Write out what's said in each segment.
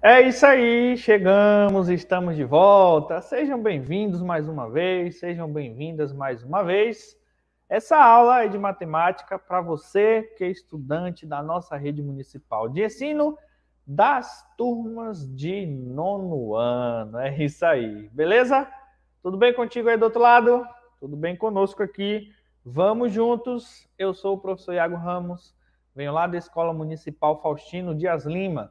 É isso aí, chegamos, estamos de volta. Sejam bem-vindos mais uma vez, sejam bem-vindas mais uma vez. Essa aula é de matemática para você que é estudante da nossa rede municipal de ensino das turmas de nono ano. É isso aí, beleza? Tudo bem contigo aí do outro lado? Tudo bem conosco aqui? Vamos juntos. Eu sou o professor Iago Ramos, venho lá da Escola Municipal Faustino Dias Lima.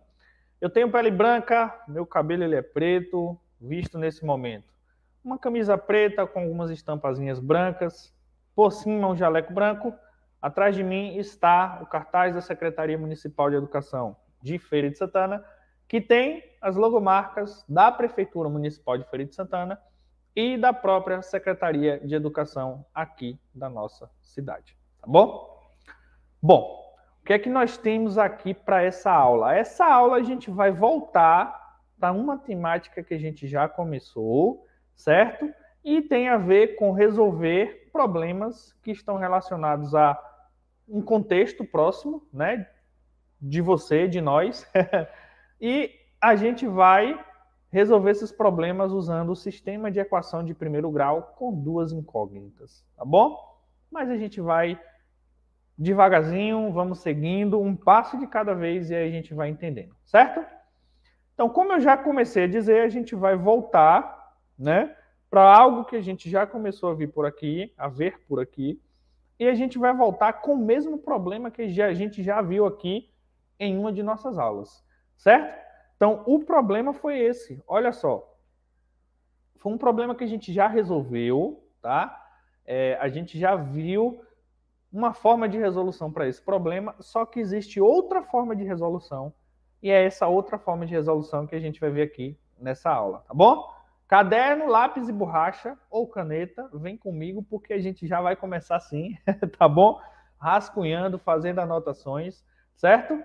Eu tenho pele branca, meu cabelo ele é preto, visto nesse momento. Uma camisa preta com algumas estampazinhas brancas, por cima um jaleco branco. Atrás de mim está o cartaz da Secretaria Municipal de Educação de Feira de Santana, que tem as logomarcas da Prefeitura Municipal de Feira de Santana e da própria Secretaria de Educação aqui da nossa cidade. Tá bom? Bom, que é que nós temos aqui para essa aula? Essa aula a gente vai voltar para uma temática que a gente já começou, certo? E tem a ver com resolver problemas que estão relacionados a um contexto próximo, né? De você, de nós. e a gente vai resolver esses problemas usando o sistema de equação de primeiro grau com duas incógnitas, tá bom? Mas a gente vai devagarzinho, vamos seguindo, um passo de cada vez e aí a gente vai entendendo, certo? Então, como eu já comecei a dizer, a gente vai voltar, né, para algo que a gente já começou a vir por aqui, a ver por aqui, e a gente vai voltar com o mesmo problema que a gente já viu aqui em uma de nossas aulas, certo? Então, o problema foi esse. Olha só. Foi um problema que a gente já resolveu, tá? É, a gente já viu uma forma de resolução para esse problema, só que existe outra forma de resolução, e é essa outra forma de resolução que a gente vai ver aqui nessa aula, tá bom? Caderno, lápis e borracha ou caneta, vem comigo porque a gente já vai começar assim, tá bom? Rascunhando, fazendo anotações, certo?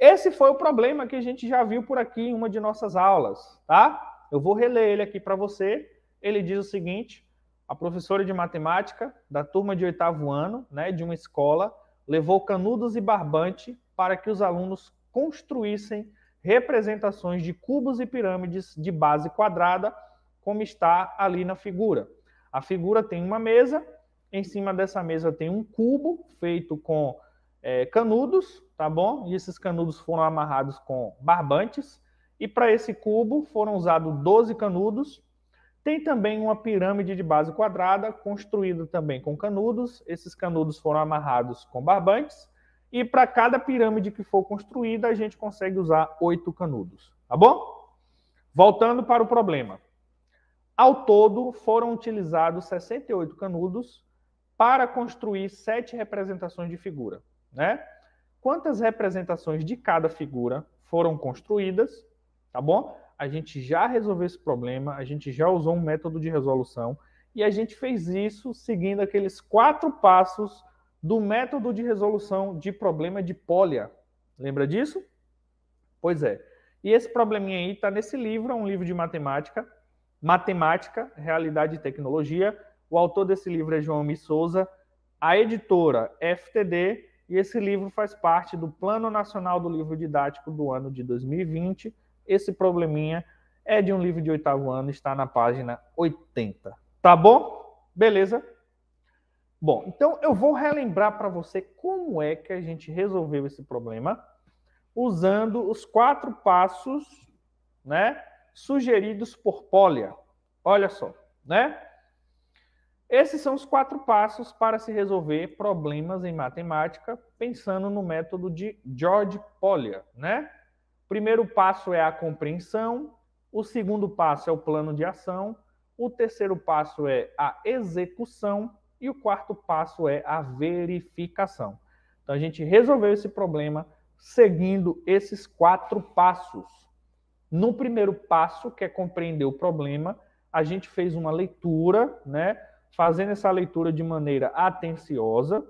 Esse foi o problema que a gente já viu por aqui em uma de nossas aulas, tá? Eu vou reler ele aqui para você. Ele diz o seguinte: a professora de matemática da turma de oitavo ano, né, de uma escola, levou canudos e barbante para que os alunos construíssem representações de cubos e pirâmides de base quadrada, como está ali na figura. A figura tem uma mesa, em cima dessa mesa tem um cubo feito com é, canudos, tá bom? E esses canudos foram amarrados com barbantes. E para esse cubo foram usados 12 canudos tem também uma pirâmide de base quadrada, construída também com canudos. Esses canudos foram amarrados com barbantes. E para cada pirâmide que for construída, a gente consegue usar oito canudos. Tá bom? Voltando para o problema. Ao todo, foram utilizados 68 canudos para construir sete representações de figura. Né? Quantas representações de cada figura foram construídas? Tá bom? a gente já resolveu esse problema, a gente já usou um método de resolução e a gente fez isso seguindo aqueles quatro passos do método de resolução de problema de polia. Lembra disso? Pois é. E esse probleminha aí está nesse livro, é um livro de matemática, Matemática, Realidade e Tecnologia. O autor desse livro é João Mi Souza, a editora FTD, e esse livro faz parte do Plano Nacional do Livro Didático do ano de 2020, esse probleminha é de um livro de oitavo ano, está na página 80. Tá bom? Beleza? Bom, então eu vou relembrar para você como é que a gente resolveu esse problema usando os quatro passos, né, sugeridos por Polia. Olha só, né? Esses são os quatro passos para se resolver problemas em matemática, pensando no método de George Polya, né? primeiro passo é a compreensão, o segundo passo é o plano de ação, o terceiro passo é a execução e o quarto passo é a verificação. Então a gente resolveu esse problema seguindo esses quatro passos. No primeiro passo, que é compreender o problema, a gente fez uma leitura, né? Fazendo essa leitura de maneira atenciosa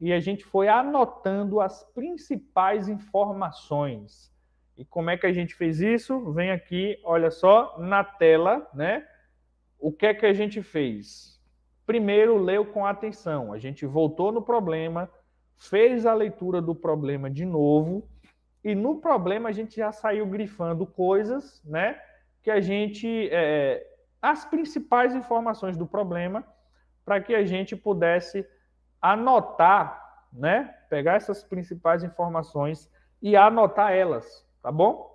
e a gente foi anotando as principais informações e como é que a gente fez isso? Vem aqui, olha só, na tela, né? O que é que a gente fez? Primeiro, leu com atenção. A gente voltou no problema, fez a leitura do problema de novo, e no problema a gente já saiu grifando coisas, né? Que a gente. É, as principais informações do problema, para que a gente pudesse anotar, né? Pegar essas principais informações e anotar elas. Tá bom?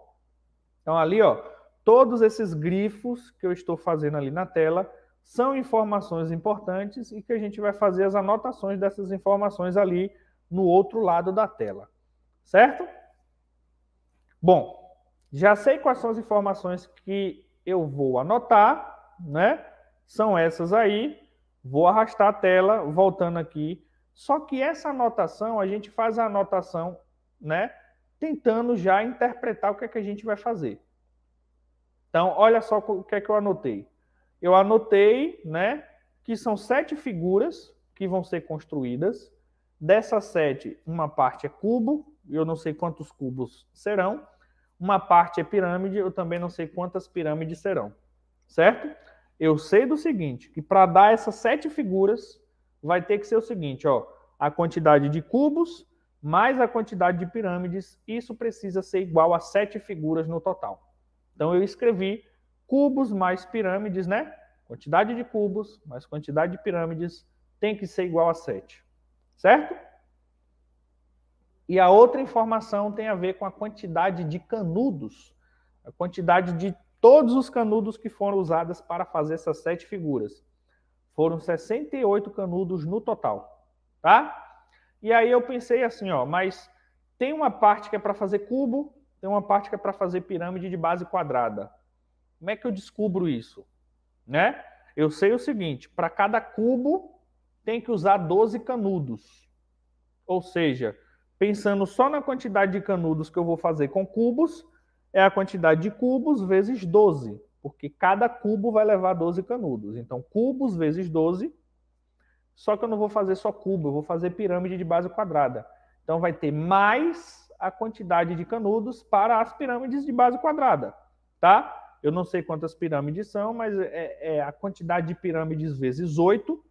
Então, ali, ó, todos esses grifos que eu estou fazendo ali na tela são informações importantes e que a gente vai fazer as anotações dessas informações ali no outro lado da tela. Certo? Bom, já sei quais são as informações que eu vou anotar, né? São essas aí. Vou arrastar a tela, voltando aqui. Só que essa anotação, a gente faz a anotação, né? tentando já interpretar o que é que a gente vai fazer. Então, olha só o que é que eu anotei. Eu anotei, né, que são sete figuras que vão ser construídas. Dessas sete, uma parte é cubo, eu não sei quantos cubos serão. Uma parte é pirâmide, eu também não sei quantas pirâmides serão. Certo? Eu sei do seguinte, que para dar essas sete figuras, vai ter que ser o seguinte, ó, a quantidade de cubos mais a quantidade de pirâmides, isso precisa ser igual a sete figuras no total. Então eu escrevi cubos mais pirâmides, né? Quantidade de cubos mais quantidade de pirâmides tem que ser igual a sete, certo? E a outra informação tem a ver com a quantidade de canudos, a quantidade de todos os canudos que foram usados para fazer essas sete figuras. Foram 68 canudos no total, tá? E aí eu pensei assim, ó, mas tem uma parte que é para fazer cubo, tem uma parte que é para fazer pirâmide de base quadrada. Como é que eu descubro isso? Né? Eu sei o seguinte, para cada cubo tem que usar 12 canudos. Ou seja, pensando só na quantidade de canudos que eu vou fazer com cubos, é a quantidade de cubos vezes 12, porque cada cubo vai levar 12 canudos. Então, cubos vezes 12 só que eu não vou fazer só cubo, eu vou fazer pirâmide de base quadrada. Então vai ter mais a quantidade de canudos para as pirâmides de base quadrada, tá? Eu não sei quantas pirâmides são, mas é, é, é a quantidade de pirâmides vezes 8,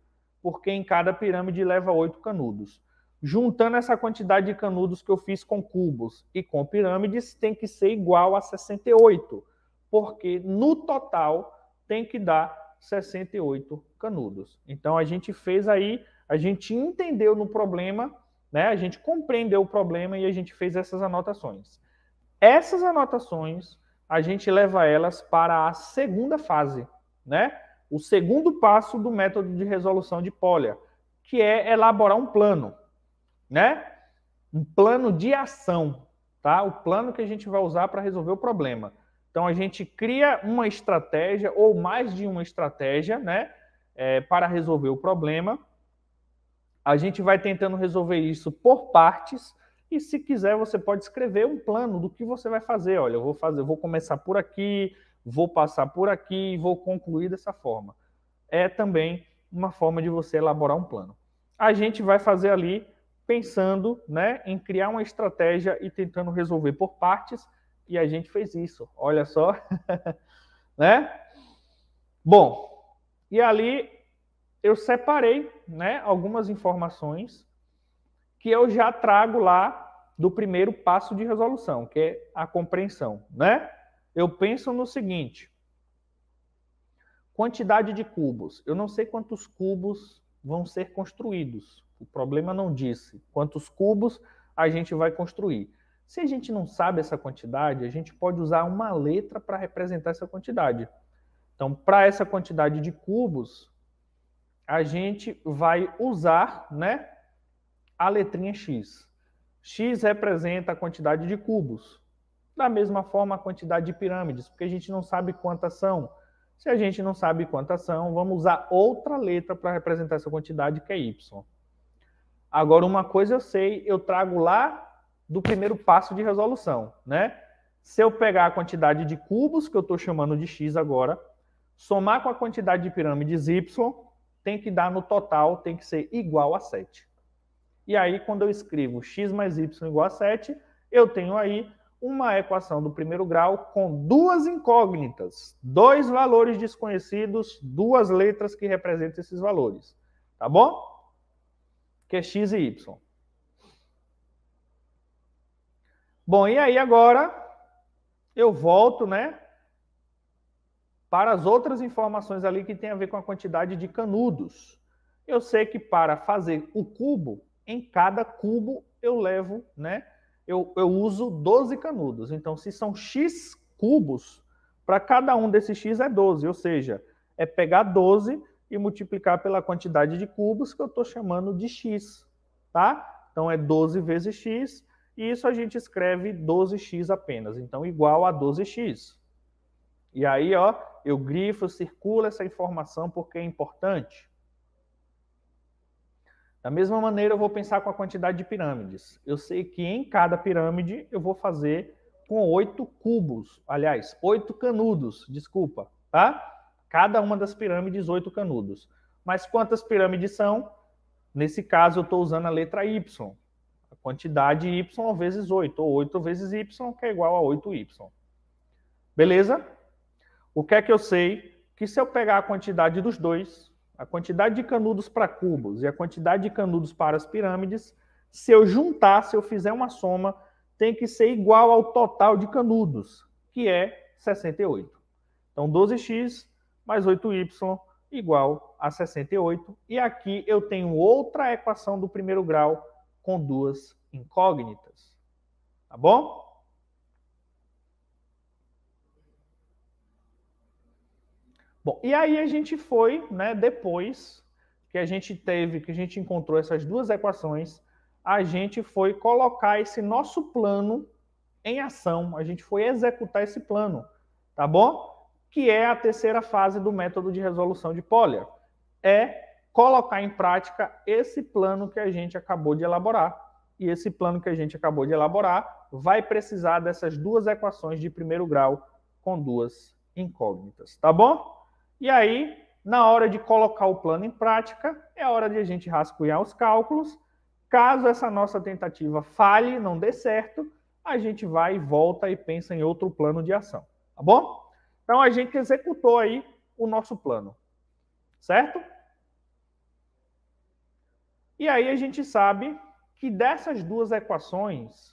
porque em cada pirâmide leva 8 canudos. Juntando essa quantidade de canudos que eu fiz com cubos e com pirâmides, tem que ser igual a 68, porque no total tem que dar 68 canudos. Então a gente fez aí, a gente entendeu no problema, né? A gente compreendeu o problema e a gente fez essas anotações. Essas anotações a gente leva elas para a segunda fase, né? O segundo passo do método de resolução de polia, que é elaborar um plano, né? Um plano de ação, tá? O plano que a gente vai usar para resolver o problema. Então a gente cria uma estratégia ou mais de uma estratégia, né, é, para resolver o problema. A gente vai tentando resolver isso por partes e se quiser você pode escrever um plano do que você vai fazer. Olha, eu vou fazer, eu vou começar por aqui, vou passar por aqui e vou concluir dessa forma. É também uma forma de você elaborar um plano. A gente vai fazer ali pensando, né, em criar uma estratégia e tentando resolver por partes e a gente fez isso, olha só, né? Bom, e ali eu separei, né, algumas informações que eu já trago lá do primeiro passo de resolução, que é a compreensão, né? Eu penso no seguinte: quantidade de cubos. Eu não sei quantos cubos vão ser construídos. O problema não disse quantos cubos a gente vai construir. Se a gente não sabe essa quantidade, a gente pode usar uma letra para representar essa quantidade. Então, para essa quantidade de cubos, a gente vai usar né, a letrinha x. x representa a quantidade de cubos. Da mesma forma, a quantidade de pirâmides, porque a gente não sabe quantas são. Se a gente não sabe quantas são, vamos usar outra letra para representar essa quantidade, que é y. Agora, uma coisa eu sei, eu trago lá do primeiro passo de resolução, né? Se eu pegar a quantidade de cubos, que eu estou chamando de x agora, somar com a quantidade de pirâmides y, tem que dar no total, tem que ser igual a 7. E aí, quando eu escrevo x mais y igual a 7, eu tenho aí uma equação do primeiro grau com duas incógnitas, dois valores desconhecidos, duas letras que representam esses valores. Tá bom? Que é x e y. Bom, e aí agora eu volto, né? Para as outras informações ali que tem a ver com a quantidade de canudos. Eu sei que para fazer o cubo, em cada cubo eu levo, né? Eu, eu uso 12 canudos. Então, se são X cubos, para cada um desses X é 12. Ou seja, é pegar 12 e multiplicar pela quantidade de cubos que eu estou chamando de X, tá? Então, é 12 vezes X e isso a gente escreve 12x apenas, então igual a 12x. E aí, ó, eu grifo, eu circulo essa informação porque é importante. Da mesma maneira, eu vou pensar com a quantidade de pirâmides. Eu sei que em cada pirâmide eu vou fazer com oito cubos, aliás, oito canudos, desculpa, tá? Cada uma das pirâmides, oito canudos. Mas quantas pirâmides são? Nesse caso, eu estou usando a letra Y quantidade Y vezes 8, ou 8 vezes Y, que é igual a 8Y. Beleza? O que é que eu sei? Que se eu pegar a quantidade dos dois, a quantidade de canudos para cubos e a quantidade de canudos para as pirâmides, se eu juntar, se eu fizer uma soma, tem que ser igual ao total de canudos, que é 68. Então, 12x mais 8y igual a 68. E aqui eu tenho outra equação do primeiro grau com duas incógnitas. Tá bom? Bom, e aí a gente foi, né, depois que a gente teve, que a gente encontrou essas duas equações, a gente foi colocar esse nosso plano em ação, a gente foi executar esse plano, tá bom? Que é a terceira fase do método de resolução de Polya. É colocar em prática esse plano que a gente acabou de elaborar. E esse plano que a gente acabou de elaborar vai precisar dessas duas equações de primeiro grau com duas incógnitas, tá bom? E aí, na hora de colocar o plano em prática, é hora de a gente rascunhar os cálculos. Caso essa nossa tentativa falhe, não dê certo, a gente vai e volta e pensa em outro plano de ação, tá bom? Então a gente executou aí o nosso plano, certo? E aí a gente sabe que dessas duas equações,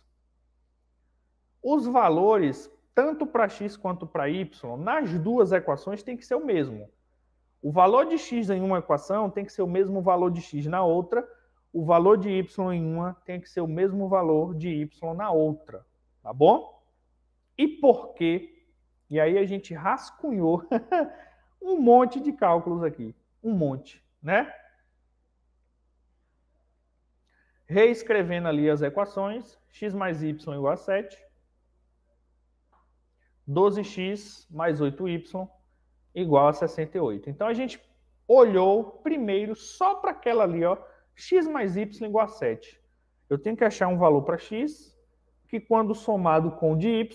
os valores, tanto para x quanto para y, nas duas equações tem que ser o mesmo. O valor de x em uma equação tem que ser o mesmo valor de x na outra, o valor de y em uma tem que ser o mesmo valor de y na outra, tá bom? E por quê? E aí a gente rascunhou um monte de cálculos aqui, um monte, né? Reescrevendo ali as equações, x mais y igual a 7. 12x mais 8y igual a 68. Então, a gente olhou primeiro só para aquela ali, ó, x mais y igual a 7. Eu tenho que achar um valor para x, que quando somado com o de y,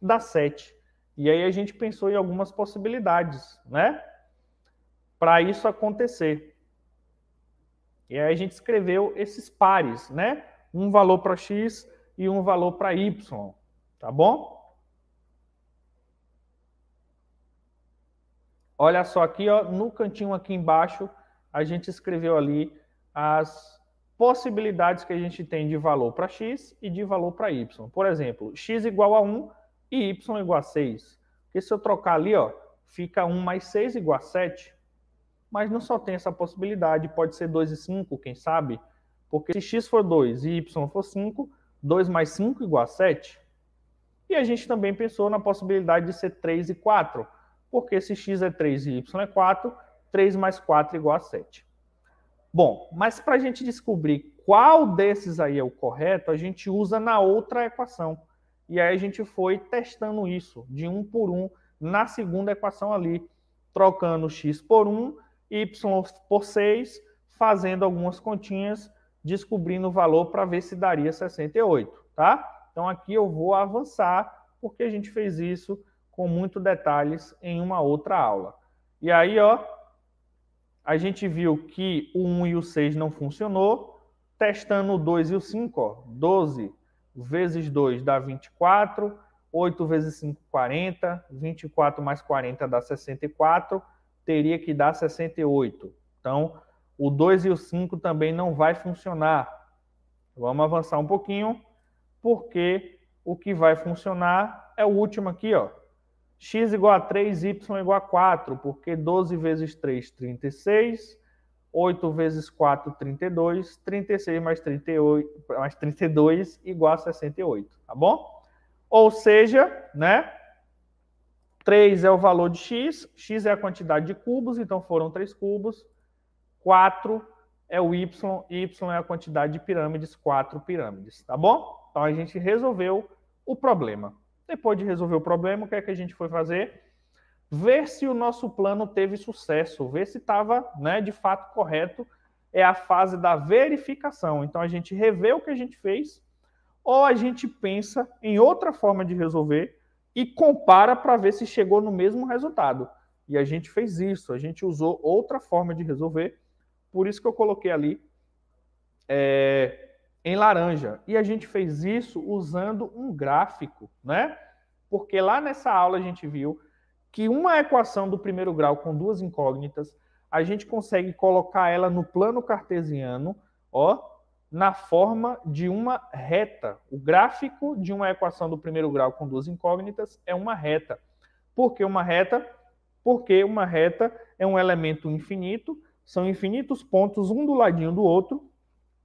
dá 7. E aí a gente pensou em algumas possibilidades, né? Para isso acontecer. E aí a gente escreveu esses pares, né? Um valor para x e um valor para y, tá bom? Olha só aqui, ó, no cantinho aqui embaixo, a gente escreveu ali as possibilidades que a gente tem de valor para x e de valor para y. Por exemplo, x igual a 1 e y igual a 6. Porque se eu trocar ali, ó, fica 1 mais 6 igual a 7 mas não só tem essa possibilidade, pode ser 2 e 5, quem sabe? Porque se x for 2 e y for 5, 2 mais 5 igual a 7. E a gente também pensou na possibilidade de ser 3 e 4, porque se x é 3 e y é 4, 3 mais 4 igual a 7. Bom, mas para a gente descobrir qual desses aí é o correto, a gente usa na outra equação. E aí a gente foi testando isso, de um por um, na segunda equação ali, trocando x por 1 y por 6, fazendo algumas continhas, descobrindo o valor para ver se daria 68, tá? Então aqui eu vou avançar, porque a gente fez isso com muitos detalhes em uma outra aula. E aí, ó, a gente viu que o 1 e o 6 não funcionou, testando o 2 e o 5, ó, 12 vezes 2 dá 24, 8 vezes 5, 40, 24 mais 40 dá 64, teria que dar 68. Então, o 2 e o 5 também não vai funcionar. Vamos avançar um pouquinho, porque o que vai funcionar é o último aqui, ó. x igual a 3, y igual a 4, porque 12 vezes 3, 36. 8 vezes 4, 32. 36 mais, 38, mais 32 igual a 68, tá bom? Ou seja, né? 3 é o valor de x, x é a quantidade de cubos, então foram 3 cubos. 4 é o y, y é a quantidade de pirâmides, 4 pirâmides, tá bom? Então a gente resolveu o problema. Depois de resolver o problema, o que é que a gente foi fazer? Ver se o nosso plano teve sucesso, ver se estava né, de fato correto. É a fase da verificação. Então a gente revê o que a gente fez, ou a gente pensa em outra forma de resolver e compara para ver se chegou no mesmo resultado. E a gente fez isso, a gente usou outra forma de resolver, por isso que eu coloquei ali é, em laranja. E a gente fez isso usando um gráfico, né? Porque lá nessa aula a gente viu que uma equação do primeiro grau com duas incógnitas, a gente consegue colocar ela no plano cartesiano, ó, na forma de uma reta. O gráfico de uma equação do primeiro grau com duas incógnitas é uma reta. Por que uma reta? Porque uma reta é um elemento infinito, são infinitos pontos um do ladinho do outro.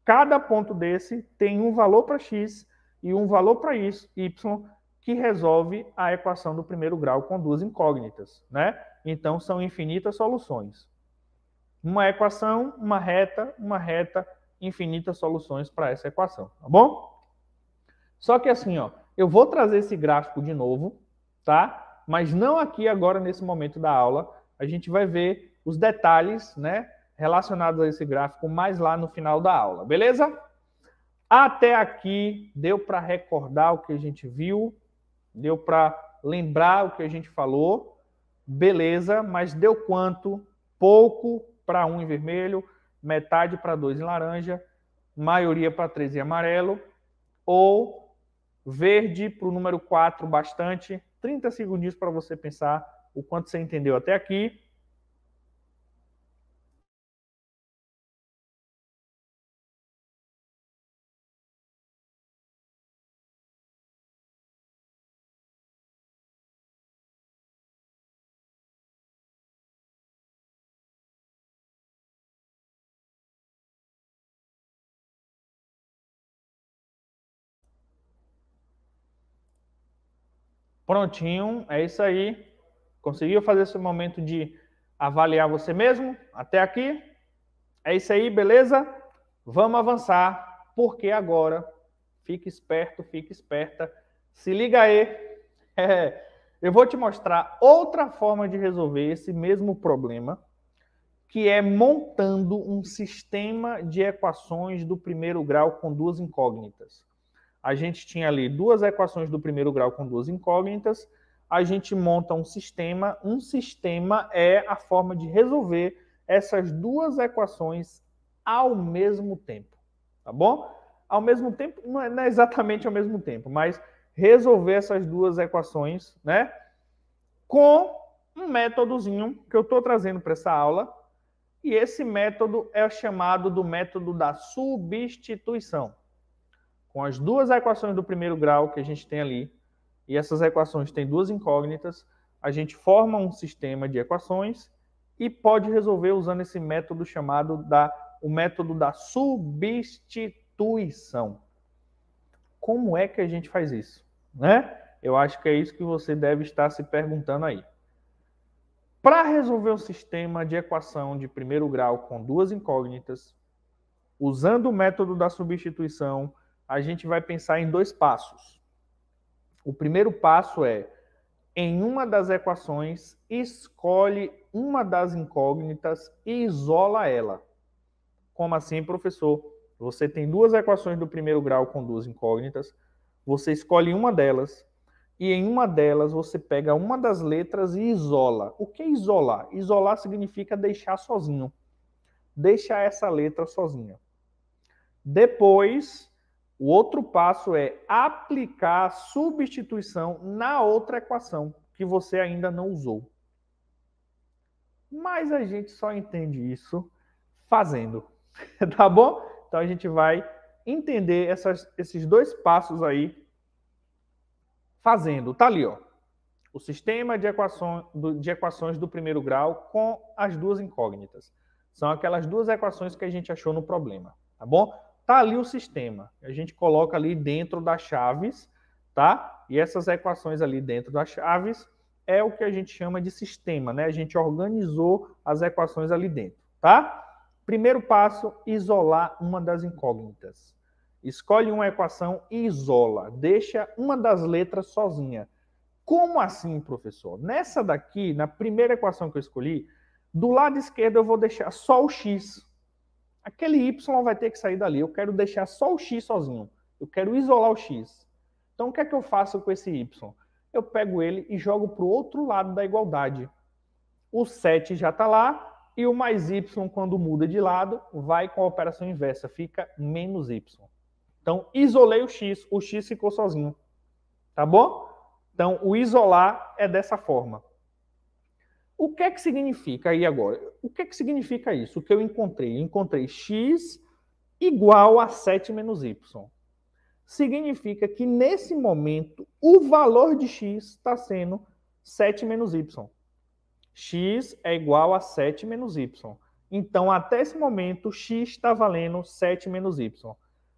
Cada ponto desse tem um valor para x e um valor para y que resolve a equação do primeiro grau com duas incógnitas, né? Então são infinitas soluções. Uma equação, uma reta, uma reta, infinitas soluções para essa equação, tá bom? Só que assim, ó, eu vou trazer esse gráfico de novo, tá? Mas não aqui agora nesse momento da aula. A gente vai ver os detalhes, né, relacionados a esse gráfico mais lá no final da aula, beleza? Até aqui deu para recordar o que a gente viu, deu para lembrar o que a gente falou, beleza? Mas deu quanto? Pouco para um em vermelho, metade para 2 em laranja, maioria para 3 em amarelo, ou verde para o número 4 bastante. 30 segundos para você pensar o quanto você entendeu até aqui. Prontinho, é isso aí. Conseguiu fazer esse momento de avaliar você mesmo? Até aqui? É isso aí, beleza? Vamos avançar, porque agora fique esperto, fique esperta. Se liga aí. É, eu vou te mostrar outra forma de resolver esse mesmo problema, que é montando um sistema de equações do primeiro grau com duas incógnitas a gente tinha ali duas equações do primeiro grau com duas incógnitas, a gente monta um sistema, um sistema é a forma de resolver essas duas equações ao mesmo tempo, tá bom? Ao mesmo tempo, não é, é exatamente ao mesmo tempo, mas resolver essas duas equações, né? Com um métodozinho que eu estou trazendo para essa aula, e esse método é chamado do método da substituição com as duas equações do primeiro grau que a gente tem ali, e essas equações têm duas incógnitas, a gente forma um sistema de equações e pode resolver usando esse método chamado da o método da substituição. Como é que a gente faz isso, né? Eu acho que é isso que você deve estar se perguntando aí. Para resolver um sistema de equação de primeiro grau com duas incógnitas, usando o método da substituição, a gente vai pensar em dois passos. O primeiro passo é, em uma das equações, escolhe uma das incógnitas e isola ela. Como assim, professor? Você tem duas equações do primeiro grau com duas incógnitas, você escolhe uma delas, e em uma delas você pega uma das letras e isola. O que é isolar? Isolar significa deixar sozinho. Deixa essa letra sozinha. Depois, o outro passo é aplicar a substituição na outra equação que você ainda não usou. Mas a gente só entende isso fazendo, tá bom? Então a gente vai entender essas, esses dois passos aí fazendo. Tá ali, ó. O sistema de equações, de equações do primeiro grau com as duas incógnitas. São aquelas duas equações que a gente achou no problema, tá bom? Tá ali o sistema. A gente coloca ali dentro das chaves, tá? E essas equações ali dentro das chaves é o que a gente chama de sistema, né? A gente organizou as equações ali dentro, tá? Primeiro passo, isolar uma das incógnitas. Escolhe uma equação e isola, deixa uma das letras sozinha. Como assim, professor? Nessa daqui, na primeira equação que eu escolhi, do lado esquerdo eu vou deixar só o x aquele Y vai ter que sair dali. Eu quero deixar só o X sozinho. Eu quero isolar o X. Então, o que é que eu faço com esse Y? Eu pego ele e jogo para o outro lado da igualdade. O 7 já está lá, e o mais y, quando muda de lado, vai com a operação inversa, fica menos y. Então, isolei o x, o x ficou sozinho. Tá bom? Então, o isolar é dessa forma. O que é que significa aí agora? O que é que significa isso? O que eu encontrei? Encontrei x igual a 7 menos y. Significa que nesse momento o valor de x está sendo 7 menos y. x é igual a 7 menos y. Então, até esse momento, x está valendo 7 menos y.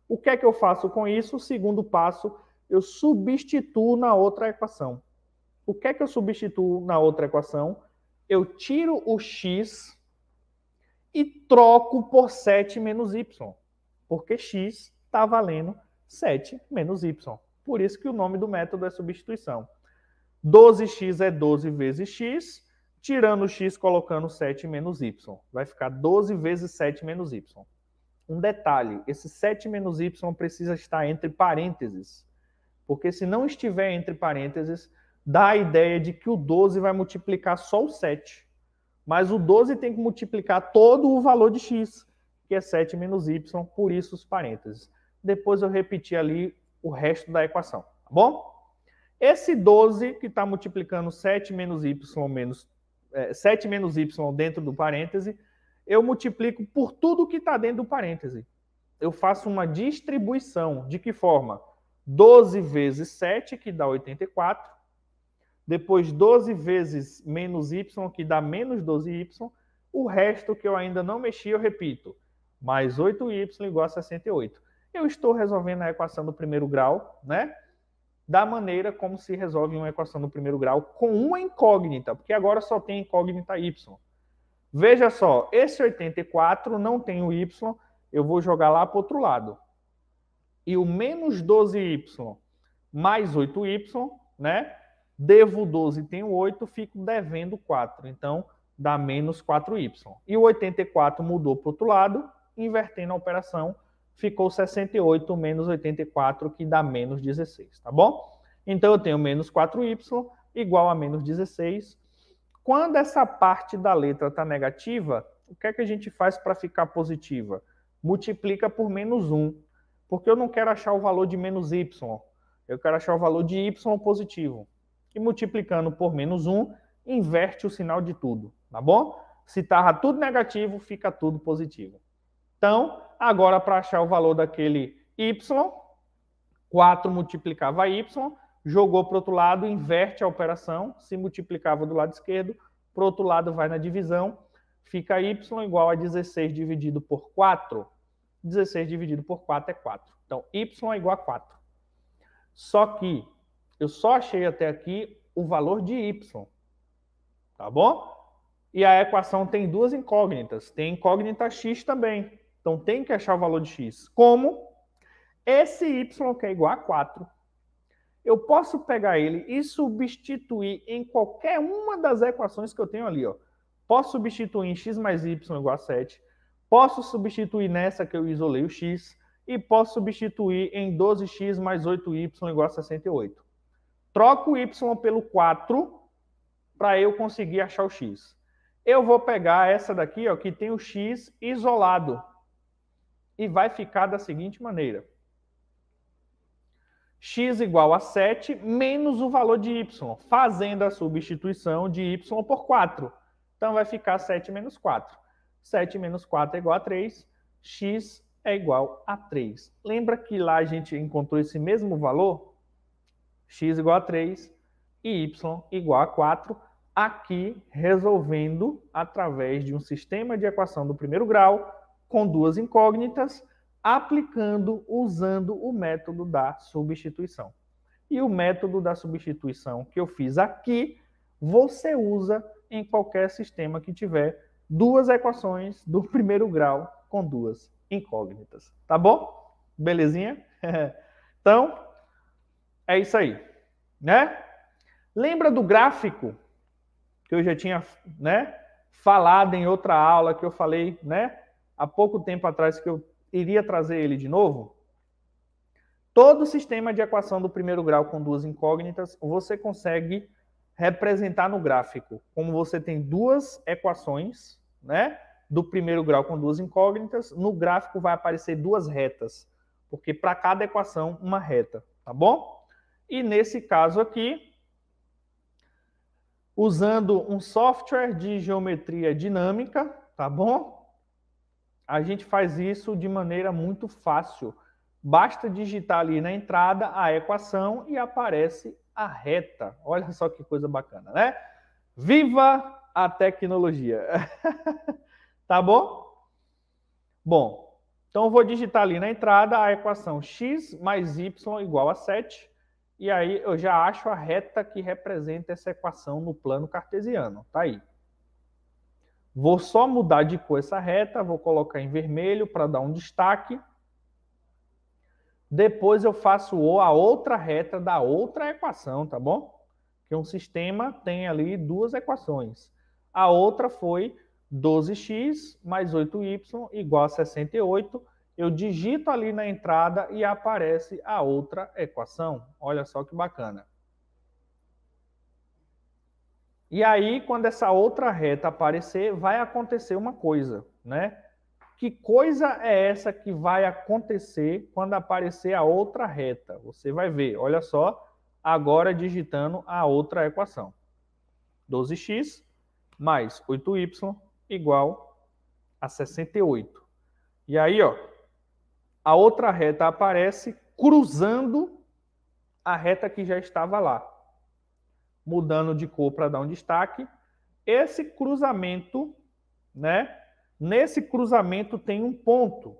O que é que eu faço com isso? O segundo passo, eu substituo na outra equação. O que é que eu substituo na outra equação? eu tiro o x e troco por 7 menos y, porque x está valendo 7 menos y. Por isso que o nome do método é substituição. 12x é 12 vezes x, tirando x, colocando 7 menos y. Vai ficar 12 vezes 7 menos y. Um detalhe, esse 7 menos y precisa estar entre parênteses, porque se não estiver entre parênteses, dá a ideia de que o 12 vai multiplicar só o 7. Mas o 12 tem que multiplicar todo o valor de x, que é 7 menos y, por isso os parênteses. Depois eu repeti ali o resto da equação, tá bom? Esse 12 que está multiplicando 7 menos y menos é, 7 menos y dentro do parêntese, eu multiplico por tudo que está dentro do parêntese. Eu faço uma distribuição. De que forma? 12 vezes 7, que dá 84, depois 12 vezes menos y, que dá menos 12y, o resto que eu ainda não mexi, eu repito, mais 8y igual a 68. Eu estou resolvendo a equação do primeiro grau, né? Da maneira como se resolve uma equação do primeiro grau com uma incógnita, porque agora só tem incógnita y. Veja só, esse 84 não tem o y, eu vou jogar lá para o outro lado. E o menos 12y mais 8y, né? devo 12 e tenho 8, fico devendo 4. Então, dá menos 4y. E o 84 mudou para o outro lado, invertendo a operação, ficou 68 menos 84, que dá menos 16, tá bom? Então, eu tenho menos 4y igual a menos 16. Quando essa parte da letra está negativa, o que é que a gente faz para ficar positiva? Multiplica por menos 1, porque eu não quero achar o valor de menos y, eu quero achar o valor de y positivo e multiplicando por menos 1, inverte o sinal de tudo, tá bom? Se estava tudo negativo, fica tudo positivo. Então, agora para achar o valor daquele y, 4 multiplicava y, jogou para o outro lado, inverte a operação, se multiplicava do lado esquerdo, para o outro lado vai na divisão, fica y igual a 16 dividido por 4. 16 dividido por 4 é 4. Então, y é igual a 4. Só que eu só achei até aqui o valor de y. Tá bom? E a equação tem duas incógnitas. Tem incógnita x também. Então tem que achar o valor de x. Como? Esse y que é igual a 4. Eu posso pegar ele e substituir em qualquer uma das equações que eu tenho ali. Ó. Posso substituir em x mais y igual a 7. Posso substituir nessa que eu isolei o x. E posso substituir em 12x mais 8y igual a 68. Troco o y pelo 4 para eu conseguir achar o x. Eu vou pegar essa daqui, ó, que tem o x isolado. E vai ficar da seguinte maneira. x igual a 7 menos o valor de y, fazendo a substituição de y por 4. Então vai ficar 7 menos 4. 7 menos 4 é igual a 3. x é igual a 3. Lembra que lá a gente encontrou esse mesmo valor? x igual a 3 e y igual a 4, aqui resolvendo através de um sistema de equação do primeiro grau com duas incógnitas, aplicando usando o método da substituição. E o método da substituição que eu fiz aqui, você usa em qualquer sistema que tiver duas equações do primeiro grau com duas incógnitas, tá bom? Belezinha? então, é isso aí, né? Lembra do gráfico que eu já tinha, né, falado em outra aula que eu falei, né, há pouco tempo atrás que eu iria trazer ele de novo? Todo sistema de equação do primeiro grau com duas incógnitas, você consegue representar no gráfico. Como você tem duas equações, né? Do primeiro grau com duas incógnitas, no gráfico vai aparecer duas retas, porque para cada equação uma reta, tá bom? E nesse caso aqui, usando um software de geometria dinâmica, tá bom? A gente faz isso de maneira muito fácil. Basta digitar ali na entrada a equação e aparece a reta. Olha só que coisa bacana, né? Viva a tecnologia. tá bom? Bom, então eu vou digitar ali na entrada a equação x mais y igual a 7. E aí eu já acho a reta que representa essa equação no plano cartesiano. Tá aí. Vou só mudar de cor essa reta, vou colocar em vermelho para dar um destaque. Depois eu faço a outra reta da outra equação, tá bom? Que um sistema tem ali duas equações. A outra foi 12x mais 8y igual a 68 eu digito ali na entrada e aparece a outra equação. Olha só que bacana. E aí, quando essa outra reta aparecer, vai acontecer uma coisa, né? Que coisa é essa que vai acontecer quando aparecer a outra reta? Você vai ver, olha só, agora digitando a outra equação. 12x mais 8y igual a 68. E aí, ó, a outra reta aparece cruzando a reta que já estava lá, mudando de cor para dar um destaque. Esse cruzamento, né? Nesse cruzamento tem um ponto.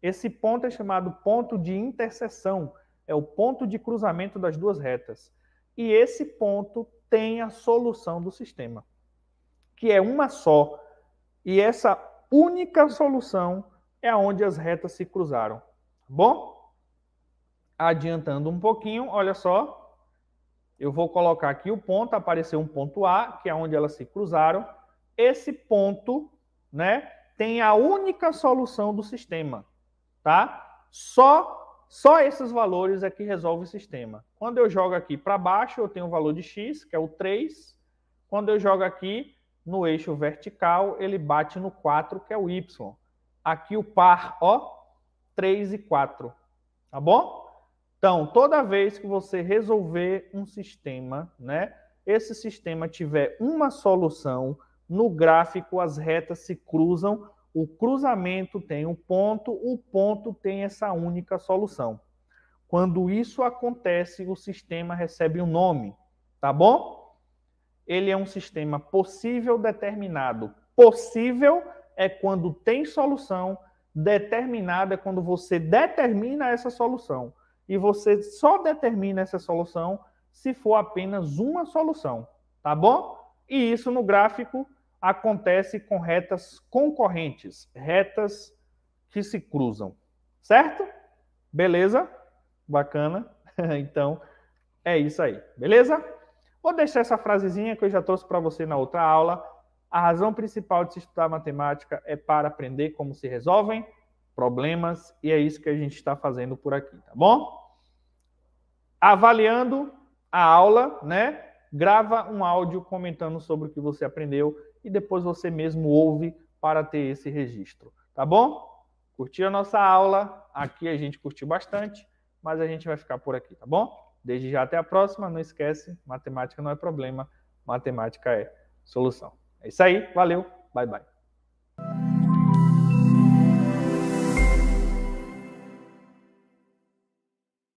Esse ponto é chamado ponto de interseção, é o ponto de cruzamento das duas retas. E esse ponto tem a solução do sistema, que é uma só. E essa única solução é onde as retas se cruzaram. Bom, adiantando um pouquinho, olha só, eu vou colocar aqui o ponto, apareceu um ponto A, que é onde elas se cruzaram. Esse ponto, né, tem a única solução do sistema, tá? Só só esses valores é que resolve o sistema. Quando eu jogo aqui para baixo, eu tenho o valor de x, que é o 3. Quando eu jogo aqui no eixo vertical, ele bate no 4, que é o y. Aqui o par, ó, 3 e 4. Tá bom? Então, toda vez que você resolver um sistema, né? Esse sistema tiver uma solução, no gráfico as retas se cruzam, o cruzamento tem um ponto, o ponto tem essa única solução. Quando isso acontece, o sistema recebe um nome, tá bom? Ele é um sistema possível determinado. Possível é quando tem solução determinada, é quando você determina essa solução. E você só determina essa solução se for apenas uma solução, tá bom? E isso no gráfico acontece com retas concorrentes, retas que se cruzam, certo? Beleza? Bacana. então, é isso aí, beleza? Vou deixar essa frasezinha que eu já trouxe para você na outra aula a razão principal de se estudar matemática é para aprender como se resolvem problemas, e é isso que a gente está fazendo por aqui, tá bom? Avaliando a aula, né? Grava um áudio comentando sobre o que você aprendeu e depois você mesmo ouve para ter esse registro, tá bom? Curtiu a nossa aula, aqui a gente curtiu bastante, mas a gente vai ficar por aqui, tá bom? Desde já até a próxima, não esquece, matemática não é problema, matemática é solução. É isso aí, valeu, bye bye.